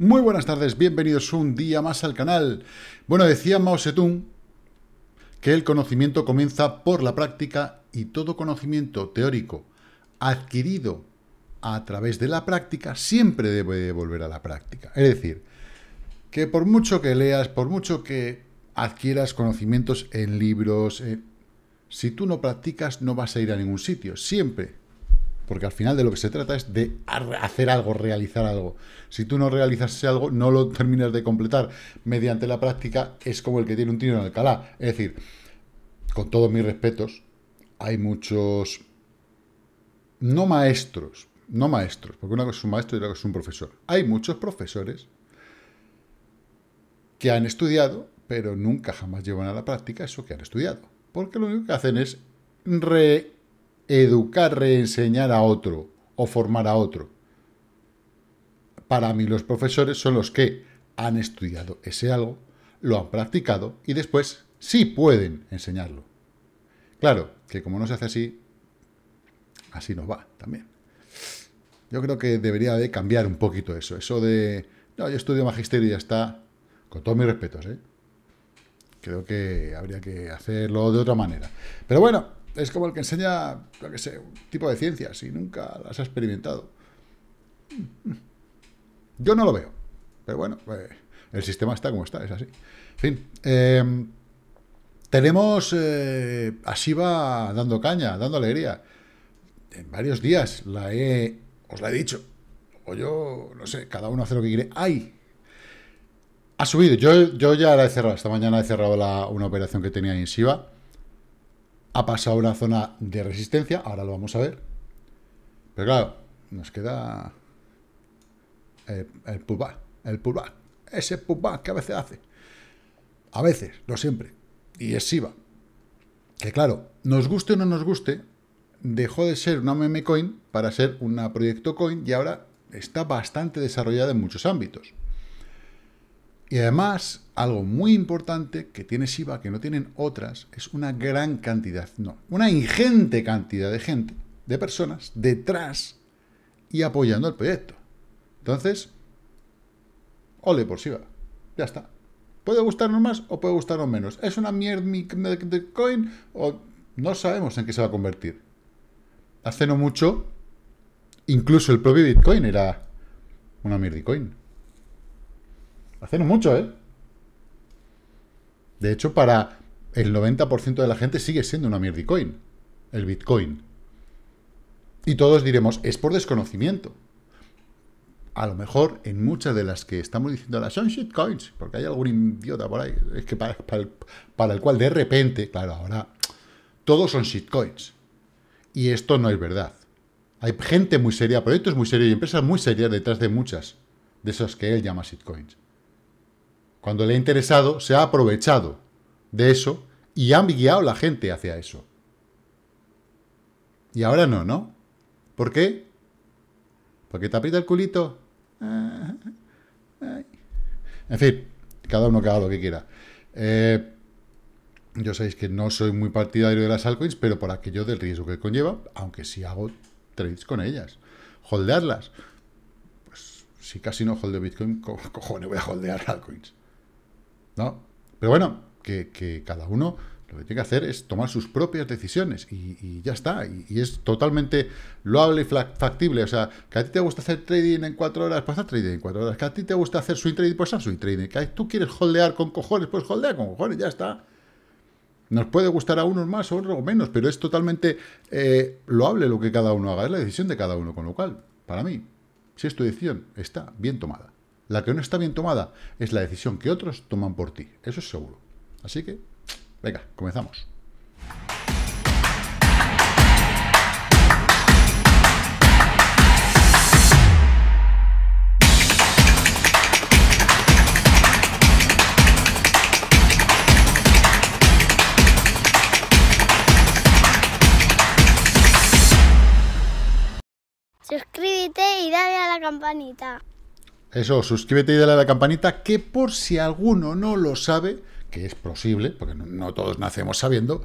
Muy buenas tardes, bienvenidos un día más al canal. Bueno, decía Mao Zedong que el conocimiento comienza por la práctica y todo conocimiento teórico adquirido a través de la práctica siempre debe de volver a la práctica. Es decir, que por mucho que leas, por mucho que adquieras conocimientos en libros, eh, si tú no practicas no vas a ir a ningún sitio. Siempre porque al final de lo que se trata es de hacer algo, realizar algo. Si tú no realizas algo, no lo terminas de completar. Mediante la práctica es como el que tiene un tiro en el Alcalá. Es decir, con todos mis respetos, hay muchos... No maestros, no maestros, porque una cosa es un maestro y otra cosa es un profesor. Hay muchos profesores que han estudiado, pero nunca jamás llevan a la práctica eso que han estudiado. Porque lo único que hacen es re educar, reenseñar a otro o formar a otro. Para mí los profesores son los que han estudiado ese algo, lo han practicado y después sí pueden enseñarlo. Claro, que como no se hace así, así nos va también. Yo creo que debería de cambiar un poquito eso. Eso de, no, yo estudio magisterio y ya está, con todos mis respetos, ¿eh? Creo que habría que hacerlo de otra manera. Pero bueno, es como el que enseña, lo que sé, un tipo de ciencias y nunca las ha experimentado. Yo no lo veo. Pero bueno, eh, el sistema está como está, es así. En fin, em, tenemos eh, a dando caña, dando alegría. En varios días la he, os la he dicho. O yo, no sé, cada uno hace lo que quiere. ¡Ay! Ha subido. Yo, ya la he cerrado. Esta mañana he cerrado una operación que tenía en Shiva. Ha pasado una zona de resistencia, ahora lo vamos a ver. Pero claro, nos queda el, el el ese pullback que a veces hace. A veces, no siempre. Y es SIBA. Que claro, nos guste o no nos guste, dejó de ser una meme coin para ser una proyecto coin y ahora está bastante desarrollada en muchos ámbitos. Y además, algo muy importante que tiene SIBA, que no tienen otras, es una gran cantidad, no, una ingente cantidad de gente, de personas, detrás y apoyando el proyecto. Entonces, ole por Shiba. Ya está. Puede gustarnos más o puede gustarnos menos. Es una mierda de coin o no sabemos en qué se va a convertir. Hace no mucho, incluso el propio Bitcoin era una mierda coin. Hace no mucho, ¿eh? De hecho, para el 90% de la gente sigue siendo una mierdicoin, el Bitcoin. Y todos diremos, es por desconocimiento. A lo mejor en muchas de las que estamos diciendo las son shitcoins, porque hay algún idiota por ahí, es que para, el, para el cual de repente, claro, ahora todos son shitcoins. Y esto no es verdad. Hay gente muy seria, proyectos muy serios y empresas muy serias detrás de muchas de esas que él llama shitcoins cuando le ha interesado, se ha aprovechado de eso y han guiado a la gente hacia eso. Y ahora no, ¿no? ¿Por qué? Porque te aprieta el culito. En fin, cada uno que haga lo que quiera. Eh, yo sabéis que no soy muy partidario de las altcoins, pero por aquello del riesgo que conlleva, aunque sí hago trades con ellas. Holdearlas. Pues si casi no holdeo Bitcoin, cojones voy a holdear altcoins. ¿no? Pero bueno, que, cada uno lo que tiene que hacer es tomar sus propias decisiones y, ya está. Y, es totalmente loable y factible. O sea, que a ti te gusta hacer trading en cuatro horas, pues haz trading en cuatro horas. Que a ti te gusta hacer swing trading, pues haz swing trading. Que tú quieres holdear con cojones, pues holdea con cojones, ya está. Nos puede gustar a unos más o otros menos, pero es totalmente eh, loable lo que cada uno haga. Es la decisión de cada uno, con lo cual, para mí, si es tu decisión, está bien tomada. La que no está bien tomada es la decisión que otros toman por ti. Eso es seguro. Así que, venga, comenzamos. Suscríbete y dale a la campanita. Eso, suscríbete y dale a la campanita, que por si alguno no lo sabe, que es posible, porque no, todos nacemos sabiendo,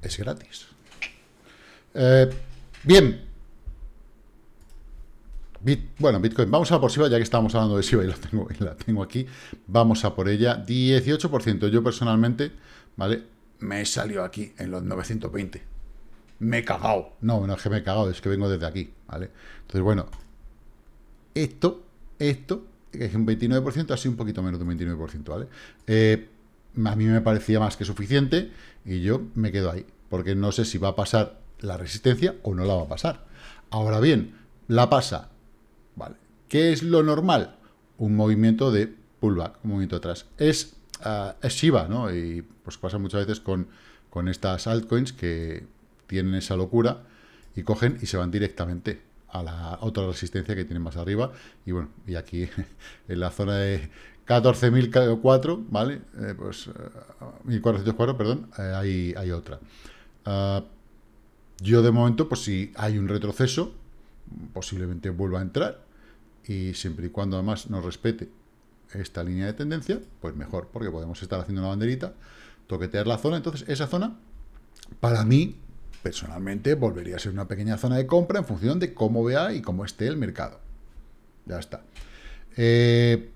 es gratis. Eh, bien. bueno, Bitcoin, vamos a por Shiba, ya que estamos hablando de Shiba y, tengo, la tengo aquí. Vamos a por ella. 18%. Yo personalmente, ¿vale? Me salió aquí en los 920. Me he cagado. No, no es que me he cagado, es que vengo desde aquí, ¿vale? Entonces, bueno, esto esto, que es un 29%, así un poquito menos de un 29%, ¿vale? Eh, a mí me parecía más que suficiente y yo me quedo ahí, porque no sé si va a pasar la resistencia o no la va a pasar. Ahora bien, la pasa, ¿vale? ¿Qué es lo normal? Un movimiento de pullback, un movimiento atrás. Es, uh, es ¿no? Y pues pasa muchas veces con, con estas altcoins que tienen esa locura y cogen y se van directamente a la otra resistencia que tiene más arriba. Y bueno, y aquí en la zona de 14.004, ¿vale? Eh, pues 1.404, eh, perdón, eh, hay, otra. Ah, yo de momento, pues si hay un retroceso, posiblemente vuelva a entrar. Y siempre y cuando además nos respete esta línea de tendencia, pues mejor, porque podemos estar haciendo una banderita, toquetear la zona. Entonces, esa zona, para mí, Personalmente volvería a ser una pequeña zona de compra en función de cómo vea y cómo esté el mercado. Ya está. Eh,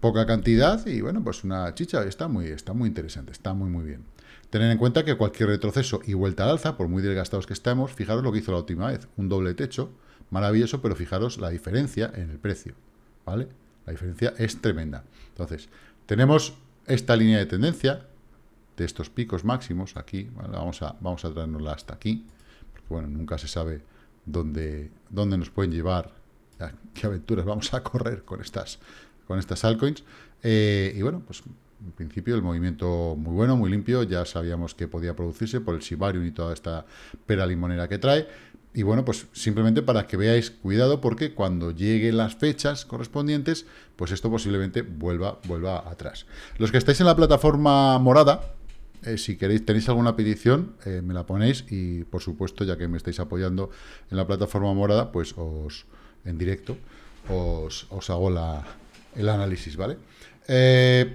poca cantidad y bueno, pues una chicha. Está muy, está muy interesante, está muy muy bien. Tener en cuenta que cualquier retroceso y vuelta al alza, por muy desgastados que estemos, fijaros lo que hizo la última vez, un doble techo, maravilloso, pero fijaros la diferencia en el precio, ¿vale? La diferencia es tremenda. Entonces, tenemos esta línea de tendencia, de estos picos máximos, aquí, vamos, a, vamos a traernosla hasta aquí, porque bueno, nunca se sabe dónde, dónde nos pueden llevar, qué aventuras vamos a correr con estas, con estas altcoins. Eh, y bueno, pues en principio el movimiento muy bueno, muy limpio, ya sabíamos que podía producirse por el Sibarium y toda esta pera limonera que trae. Y bueno, pues simplemente para que veáis cuidado porque cuando lleguen las fechas correspondientes, pues esto posiblemente vuelva, vuelva atrás. Los que estáis en la plataforma morada, eh, si queréis, tenéis alguna petición, eh, me la ponéis y, por supuesto, ya que me estáis apoyando en la plataforma morada, pues os, en directo, os, hago el análisis, ¿vale? Eh,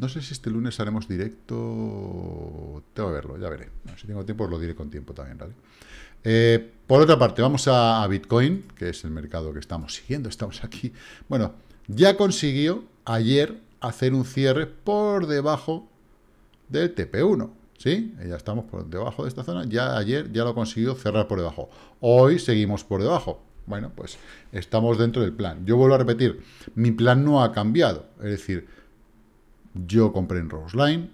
no sé si este lunes haremos directo, tengo que verlo, ya veré. si tengo tiempo, os lo diré con tiempo también, ¿vale? por otra parte, vamos a Bitcoin, que es el mercado que estamos siguiendo, estamos aquí. Bueno, ya consiguió ayer hacer un cierre por debajo del TP1. ¿Sí? Eh, ya estamos por debajo de esta zona. Ya ayer ya lo consiguió cerrar por debajo. Hoy seguimos por debajo. Bueno, pues estamos dentro del plan. Yo vuelvo a repetir, mi plan no ha cambiado. Es decir, yo compré en Roseline,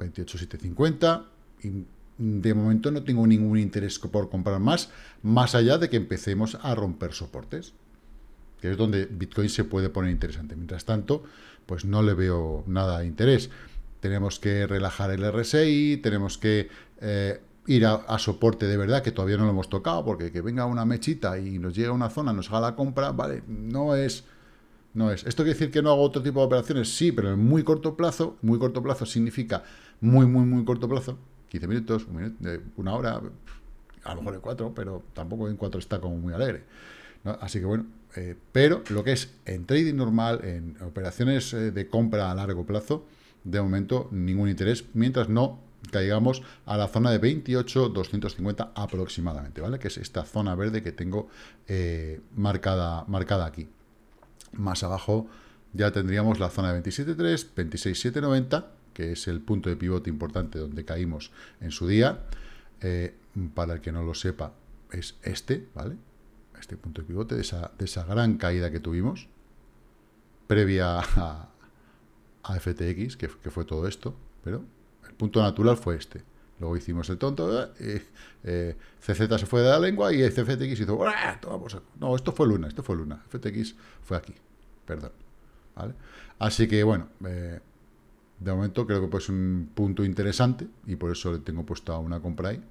28.750, y de momento no tengo ningún interés por comprar más, más allá de que empecemos a romper soportes, que es donde Bitcoin se puede poner interesante. Mientras tanto, pues no le veo nada de interés tenemos que relajar el RSI, tenemos que eh, ir a, soporte de verdad, que todavía no lo hemos tocado, porque que venga una mechita y nos llegue a una zona, nos haga la compra, vale, no es... No es. ¿Esto quiere decir que no hago otro tipo de operaciones? Sí, pero en muy corto plazo, muy corto plazo significa muy, muy, muy corto plazo, 15 minutos, eh, una hora, a lo mejor en cuatro, pero tampoco en cuatro está como muy alegre. Así que bueno, eh, pero lo que es en trading normal, en operaciones de compra a largo plazo, de momento ningún interés, mientras no caigamos a la zona de 28.250 aproximadamente, ¿vale? Que es esta zona verde que tengo eh, marcada, marcada aquí. Más abajo ya tendríamos la zona de 27.3, 26.790, que es el punto de pivote importante donde caímos en su día. Eh, para el que no lo sepa, es este, ¿vale? Este punto de pivote de esa, de esa gran caída que tuvimos previa a, a FTX, que, fue todo esto, pero el punto natural fue este. Luego hicimos el tonto, eh, eh, eh, CZ se fue de la lengua y FTX hizo... Vamos pues, no, esto fue Luna, esto fue Luna. FTX fue aquí, perdón. Así que, bueno, de momento creo que pues, es pues, un punto interesante y por eso le tengo puesta una compra ahí.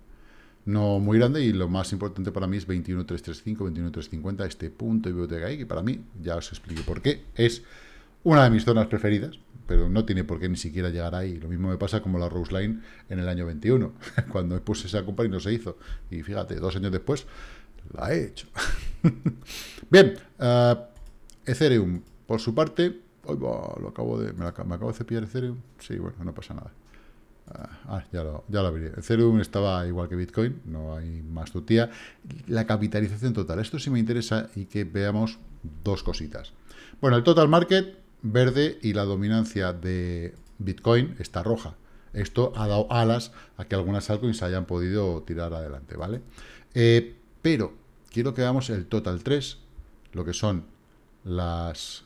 No muy grande y lo más importante para mí es 21.335, 21.350, este punto de biblioteca ahí, que para mí, ya os expliqué por qué, es una de mis zonas preferidas, pero no tiene por qué ni siquiera llegar ahí. Lo mismo me pasa como la Rose Line en el año 21, cuando puse esa compra y no se hizo. Y fíjate, dos años después, la he hecho. Bien, eh, Ethereum, por su parte, lo acabo de, me, acabo de cepillar Ethereum. Sí, bueno, no pasa nada. ah, ah ya lo, ya Ethereum estaba igual que Bitcoin, no hay más tutía. La capitalización total, esto sí me interesa y que veamos dos cositas. Bueno, el total market verde y la dominancia de Bitcoin está roja. Esto ha dado alas a que algunas altcoins hayan podido tirar adelante, ¿vale? Eh, pero quiero que veamos el total 3, lo que son las,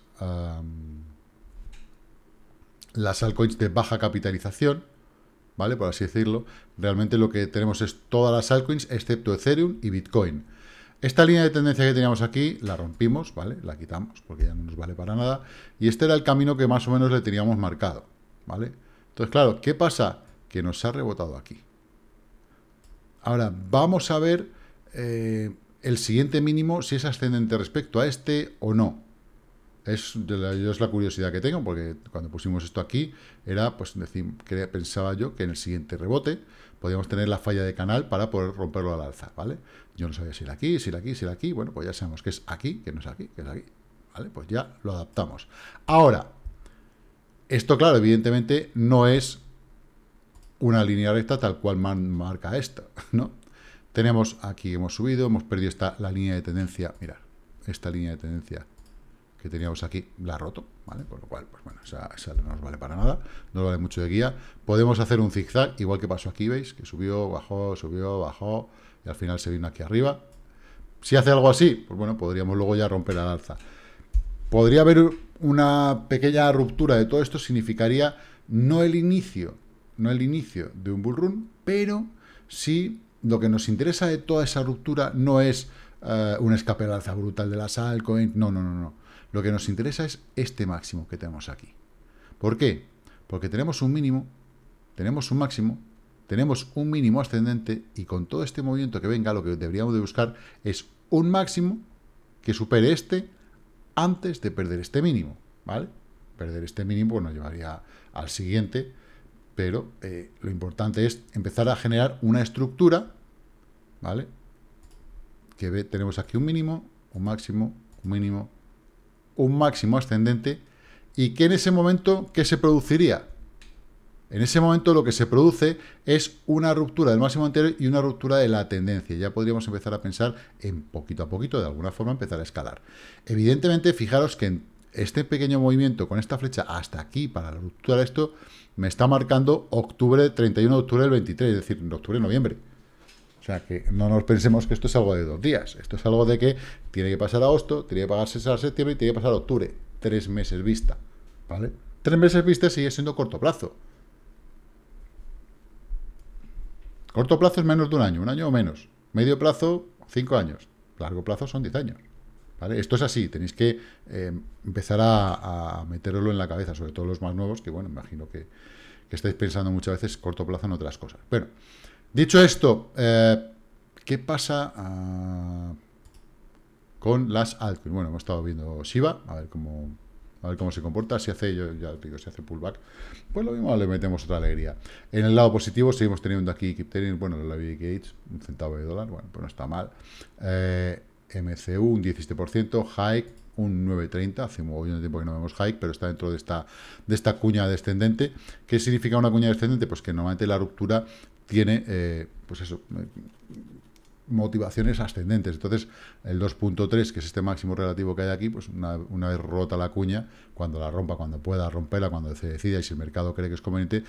las altcoins de baja capitalización, ¿vale? Por así decirlo. Realmente lo que tenemos es todas las altcoins excepto Ethereum y Bitcoin. Esta línea de tendencia que teníamos aquí la rompimos, ¿vale? La quitamos porque ya no nos vale para nada. Y este era el camino que más o menos le teníamos marcado, ¿vale? Entonces, claro, ¿qué pasa? Que nos ha rebotado aquí. Ahora, vamos a ver eh, el siguiente mínimo, si es ascendente respecto a este o no. Es, yo es la curiosidad que tengo, porque cuando pusimos esto aquí, era, pues, decir, que pensaba yo que en el siguiente rebote podíamos tener la falla de canal para poder romperlo al alza, ¿vale? Yo no sabía si era aquí, si era aquí, si era aquí. Bueno, pues ya sabemos que es aquí, que no es aquí, que es aquí, ¿vale? Pues ya lo adaptamos. Ahora, esto, claro, evidentemente no es una línea recta tal cual marca esto. ¿no? Tenemos aquí, hemos subido, hemos perdido esta, la línea de tendencia, mirar, esta línea de tendencia que teníamos aquí la ha roto, ¿vale? Por lo cual, pues bueno, esa, no nos vale para nada, no vale mucho de guía. Podemos hacer un zigzag, igual que pasó aquí, ¿veis? Que subió, bajó, subió, bajó, y al final se vino aquí arriba. Si hace algo así, pues bueno, podríamos luego ya romper al alza. Podría haber una pequeña ruptura de todo esto, significaría no el inicio, no el inicio de un bull run, pero sí lo que nos interesa de toda esa ruptura no es eh, un escape de alza brutal de las altcoins, no, no, no, no lo que nos interesa es este máximo que tenemos aquí. ¿Por qué? Porque tenemos un mínimo, tenemos un máximo, tenemos un mínimo ascendente y con todo este movimiento que venga lo que deberíamos de buscar es un máximo que supere este antes de perder este mínimo, ¿vale? Perder este mínimo pues, nos llevaría al siguiente, pero eh, lo importante es empezar a generar una estructura, ¿vale? Que tenemos aquí un mínimo, un máximo, un mínimo, un máximo ascendente y que en ese momento, ¿qué se produciría? En ese momento lo que se produce es una ruptura del máximo anterior y una ruptura de la tendencia. Ya podríamos empezar a pensar en poquito a poquito, de alguna forma empezar a escalar. Evidentemente, fijaros que en este pequeño movimiento con esta flecha hasta aquí para la ruptura de esto me está marcando octubre, 31 de octubre del 23, es decir, octubre, noviembre sea, que no nos pensemos que esto es algo de dos días. Esto es algo de que tiene que pasar agosto, tiene que pagarse a septiembre y tiene que pasar octubre. Tres meses vista, ¿vale? Tres meses vista sigue siendo corto plazo. Corto plazo es menos de un año, un año o menos. Medio plazo, cinco años. Largo plazo son diez años. Esto es así, tenéis que eh, empezar a, meterlo en la cabeza, sobre todo los más nuevos, que bueno, imagino que, que estáis pensando muchas veces corto plazo en otras cosas. Bueno, Dicho esto, eh, ¿qué pasa ah, con las altcoins? Bueno, hemos estado viendo Shiba, a ver cómo, a ver cómo se comporta. Si hace, yo ya digo, si hace pullback, pues lo mismo le metemos otra alegría. En el lado positivo seguimos teniendo aquí bueno, la BD Gates, un centavo de dólar, bueno, pues no está mal. Eh, MCU, un 17%, Hike, un 9.30, hace un montón de tiempo que no vemos hike, pero está dentro de esta, de esta cuña descendente. ¿Qué significa una cuña descendente? Pues que normalmente la ruptura tiene, eh, pues eso, eh, motivaciones ascendentes. Entonces, el 2.3, que es este máximo relativo que hay aquí, pues una, vez rota la cuña, cuando la rompa, cuando pueda romperla, cuando se decida y si el mercado cree que es conveniente,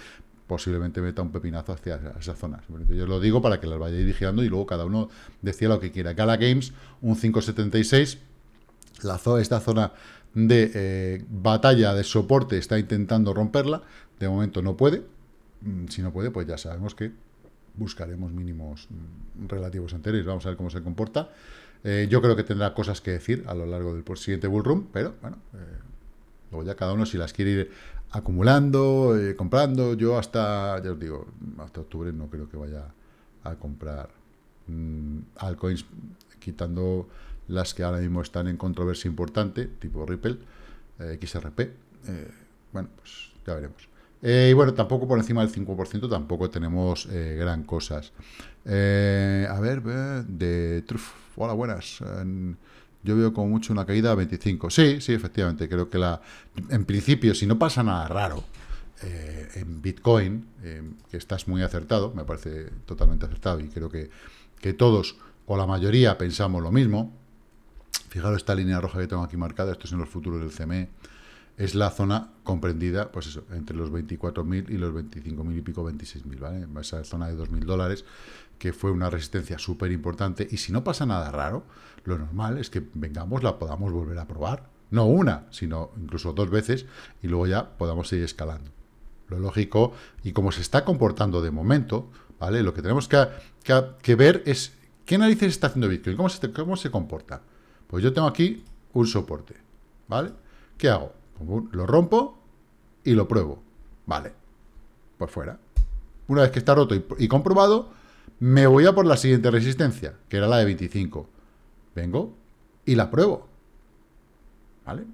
posiblemente meta un pepinazo hacia esa zona. Yo lo digo para que las vayáis dirigiendo y luego cada uno decía lo que quiera. Gala Games, un 576, esta zona de eh, batalla de soporte está intentando romperla, de momento no puede, mm, si no puede, pues ya sabemos que buscaremos mínimos mm, relativos anteriores. Vamos a ver cómo se comporta. Eh, yo creo que tendrá cosas que decir a lo largo del siguiente bullroom, pero bueno, eh, luego ya cada uno si las quiere ir acumulando, eh, comprando. Yo hasta, ya os digo, hasta octubre no creo que vaya a comprar mm, altcoins, quitando las que ahora mismo están en controversia importante, tipo Ripple, XRP. bueno, pues ya veremos. Eh, y bueno, tampoco por encima del 5% tampoco tenemos eh, gran cosas. Eh, a ver, de hola, buenas. Yo veo como mucho una caída a 25. Sí, sí, efectivamente. Creo que la. En principio, si no pasa nada raro en Bitcoin, que estás muy acertado, me parece totalmente acertado y creo que, que todos o la mayoría pensamos lo mismo. Fijaros esta línea roja que tengo aquí marcada, esto es en los futuros del CME es la zona comprendida, pues eso, entre los 24.000 y los 25.000 y pico, 26.000, ¿vale? Esa zona de 2.000 dólares, que fue una resistencia súper importante. Y si no pasa nada raro, lo normal es que vengamos, la podamos volver a probar. No una, sino incluso dos veces, y luego ya podamos seguir escalando. Lo lógico, y como se está comportando de momento, ¿vale? Lo que tenemos que, ver es qué narices está haciendo Bitcoin, cómo cómo se comporta. Pues yo tengo aquí un soporte, ¿vale? ¿Qué hago? Lo rompo y lo pruebo. Vale, pues fuera. Una vez que está roto y, comprobado, me voy a por la siguiente resistencia, que era la de 25. Vengo y la pruebo. ¿Vale?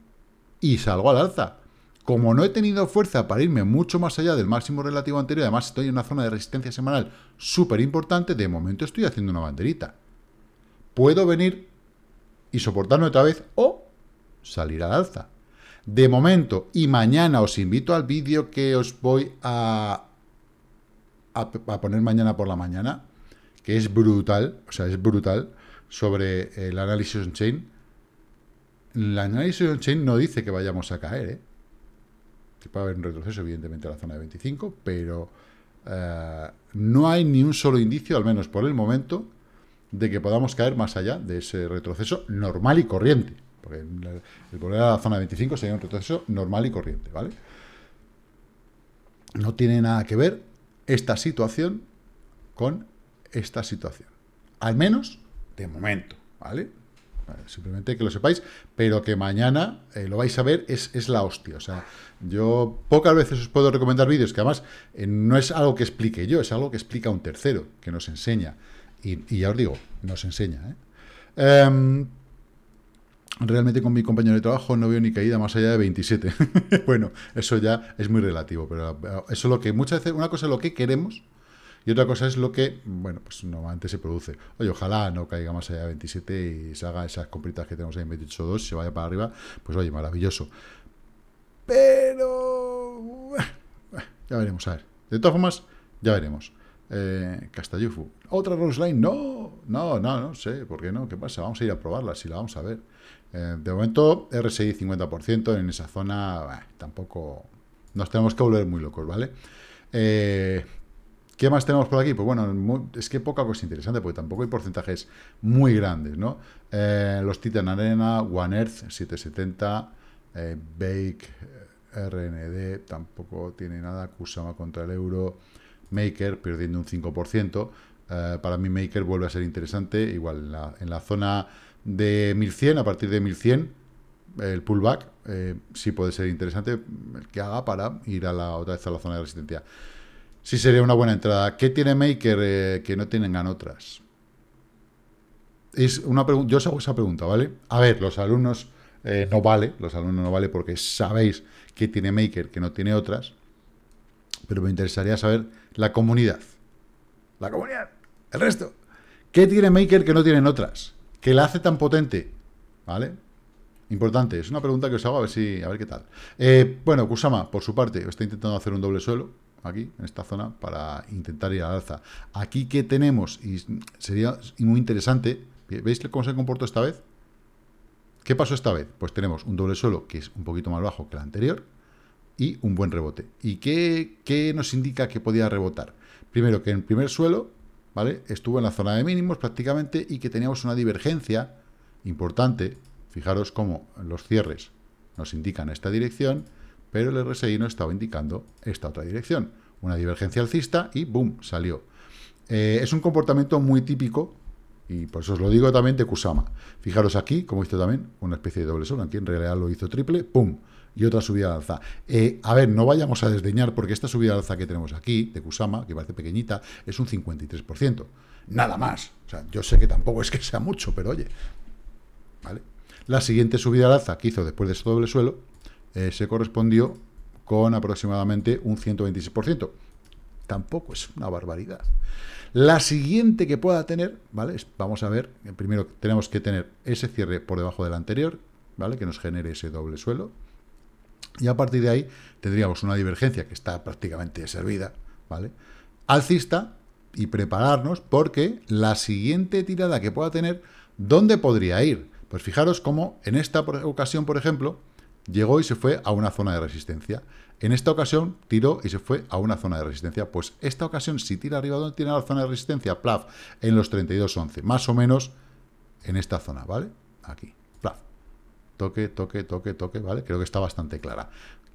Y salgo al alza. Como no he tenido fuerza para irme mucho más allá del máximo relativo anterior, además estoy en una zona de resistencia semanal súper importante, de momento estoy haciendo una banderita. Puedo venir y soportarme otra vez o salir al alza de momento y mañana os invito al vídeo que os voy a, a, poner mañana por la mañana, que es brutal, o sea, es brutal, sobre el análisis on-chain. El análisis on-chain no dice que vayamos a caer, ¿eh? Que puede haber un retroceso, evidentemente, a la zona de 25, pero eh, no hay ni un solo indicio, al menos por el momento, de que podamos caer más allá de ese retroceso normal y corriente. Porque el volver a la zona 25 sería un retroceso normal y corriente, ¿vale? No tiene nada que ver esta situación con esta situación. Al menos de momento, ¿vale? Simplemente que lo sepáis, pero que mañana eh, lo vais a ver, es, la hostia. O sea, yo pocas veces os puedo recomendar vídeos, que además eh, no es algo que explique yo, es algo que explica un tercero, que nos enseña. Y, ya os digo, nos enseña. ¿eh? Em, realmente con mi compañero de trabajo no veo ni caída más allá de 27. bueno, eso ya es muy relativo, pero eh, eso es lo que muchas veces, una cosa es lo que queremos y otra cosa es lo que, bueno, pues normalmente se produce. Oye, ojalá no caiga más allá de 27 y se haga esas compritas que tenemos ahí en 28.2 y se vaya para arriba, pues oye, maravilloso. Pero... Eh, ya veremos, a ver. De todas formas, ya veremos. Eh, Castellufu. ¿Otra Rose Line? No, no, no, no sé, ¿por qué no? ¿Qué pasa? Vamos a ir a probarla, si la vamos a ver. Eh, de momento, RSI 50% en esa zona, tampoco nos tenemos que volver muy locos, ¿vale? Eh, ¿Qué más tenemos por aquí? Pues bueno, es que poca cosa interesante, porque tampoco hay porcentajes muy grandes, ¿no? Eh, los Titan Arena, One Earth 770, Bake, RND, tampoco tiene nada, Kusama contra el euro, Maker perdiendo un 5%. Eh, para mí Maker vuelve a ser interesante, igual en la, zona de 1100, a partir de 1100, el pullback eh, sí puede ser interesante El que haga para ir a la otra vez a la zona de resistencia. Sí sería una buena entrada. ¿Qué tiene Maker eh, que no tengan otras? Es una yo os hago esa pregunta, ¿vale? A ver, los alumnos no vale, los alumnos no vale porque sabéis qué tiene Maker que no tiene otras, pero me interesaría saber la comunidad. La comunidad. El resto. ¿Qué tiene Maker que no tienen otras? ¿Qué la hace tan potente. ¿Vale? Importante. Es una pregunta que os hago a ver si. a ver qué tal. Eh, bueno, Kusama, por su parte, está intentando hacer un doble suelo aquí, en esta zona, para intentar ir al alza. Aquí ¿qué tenemos, y sería muy interesante, ¿veis cómo se comportó esta vez? ¿Qué pasó esta vez? Pues tenemos un doble suelo que es un poquito más bajo que el anterior, y un buen rebote. ¿Y qué, qué nos indica que podía rebotar? Primero, que en primer suelo, ¿vale? Estuvo en la zona de mínimos prácticamente y que teníamos una divergencia importante. Fijaros cómo los cierres nos indican esta dirección, pero el RSI nos estaba indicando esta otra dirección. Una divergencia alcista y ¡boom! salió. Eh, es un comportamiento muy típico, y por eso os lo digo también de Kusama. Fijaros aquí, como hizo también, una especie de doble sol. Aquí en realidad lo hizo triple, ¡pum! y otra subida al alza. Eh, a ver, no vayamos a desdeñar, porque esta subida al alza que tenemos aquí, de Kusama, que parece pequeñita, es un 53%. Nada más. O sea, yo sé que tampoco es que sea mucho, pero oye. ¿Vale? La siguiente subida al alza que hizo después de ese doble suelo eh, se correspondió con aproximadamente un 126%. Tampoco es una barbaridad. La siguiente que pueda tener, ¿vale? Vamos a ver, primero tenemos que tener ese cierre por debajo del anterior, ¿vale? Que nos genere ese doble suelo. Y a partir de ahí tendríamos una divergencia que está prácticamente servida, ¿vale? Alcista y prepararnos porque la siguiente tirada que pueda tener, ¿dónde podría ir? Pues fijaros cómo en esta ocasión, por ejemplo, llegó y se fue a una zona de resistencia. En esta ocasión tiró y se fue a una zona de resistencia. Pues esta ocasión, si tira arriba ¿dónde tiene la zona de resistencia, plaf, en los 32.11, más o menos en esta zona, ¿vale? Aquí toque, toque, toque, toque, ¿vale? Creo que está bastante clara.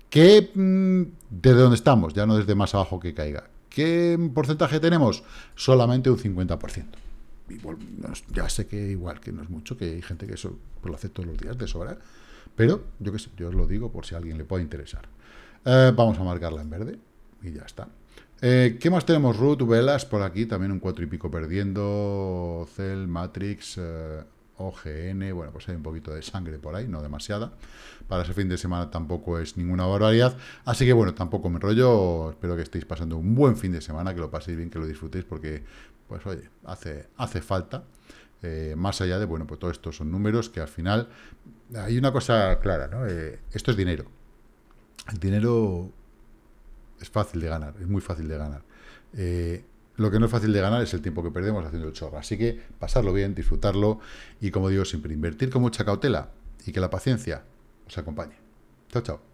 ¿Qué, mm, desde dónde estamos? Ya no desde más abajo que caiga. ¿Qué porcentaje tenemos? Solamente un 50%. ya sé que igual, que no es mucho, que hay gente que eso pues lo hace todos los días de sobra, pero yo qué sé, yo os lo digo por si a alguien le puede interesar. Eh, vamos a marcarla en verde y ya está. Eh, ¿Qué más tenemos? Root, Velas, por aquí también un 4 y pico perdiendo, Cell, Matrix, eh, OGN, bueno, pues hay un poquito de sangre por ahí, no demasiada. Para ese fin de semana tampoco es ninguna barbaridad. Así que bueno, tampoco me enrollo. Espero que estéis pasando un buen fin de semana, que lo paséis bien, que lo disfrutéis, porque, pues oye, hace, hace falta. Eh, más allá de, bueno, pues todos estos son números que al final hay una cosa clara, ¿no? Eh, esto es dinero. El dinero es fácil de ganar, es muy fácil de ganar. Eh, lo que no es fácil de ganar es el tiempo que perdemos haciendo el chorro. Así que pasarlo bien, disfrutarlo y, como digo siempre, invertir con mucha cautela y que la paciencia os acompañe. Chao, chao.